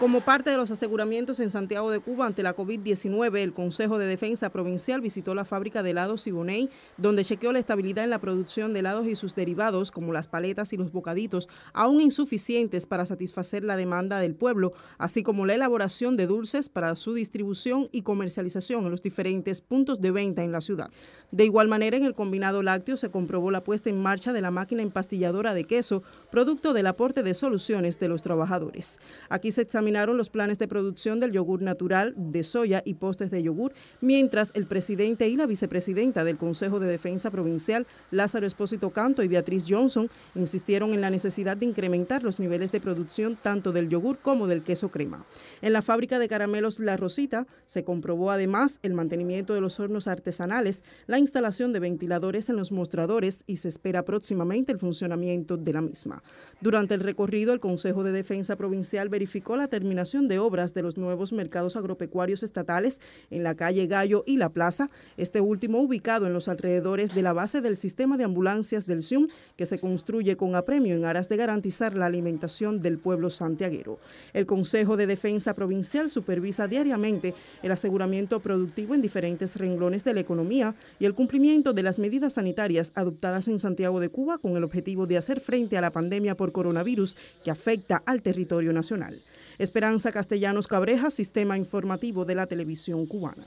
Como parte de los aseguramientos en Santiago de Cuba ante la COVID-19, el Consejo de Defensa Provincial visitó la fábrica de helados Siboney, donde chequeó la estabilidad en la producción de helados y sus derivados, como las paletas y los bocaditos, aún insuficientes para satisfacer la demanda del pueblo, así como la elaboración de dulces para su distribución y comercialización en los diferentes puntos de venta en la ciudad. De igual manera, en el combinado lácteo se comprobó la puesta en marcha de la máquina empastilladora de queso, producto del aporte de soluciones de los trabajadores. Aquí se examinó terminaron los planes de producción del yogur natural, de soya y postes de yogur, mientras el presidente y la vicepresidenta del Consejo de Defensa Provincial, Lázaro Espósito Canto y Beatriz Johnson, insistieron en la necesidad de incrementar los niveles de producción tanto del yogur como del queso crema. En la fábrica de caramelos La Rosita se comprobó además el mantenimiento de los hornos artesanales, la instalación de ventiladores en los mostradores y se espera próximamente el funcionamiento de la misma. Durante el recorrido, el Consejo de Defensa Provincial verificó la terminación de obras de los nuevos mercados agropecuarios estatales en la calle Gallo y La Plaza, este último ubicado en los alrededores de la base del sistema de ambulancias del SIUM, que se construye con apremio en aras de garantizar la alimentación del pueblo santiaguero. El Consejo de Defensa Provincial supervisa diariamente el aseguramiento productivo en diferentes renglones de la economía y el cumplimiento de las medidas sanitarias adoptadas en Santiago de Cuba con el objetivo de hacer frente a la pandemia por coronavirus que afecta al territorio nacional. Esperanza Castellanos Cabreja, Sistema Informativo de la Televisión Cubana.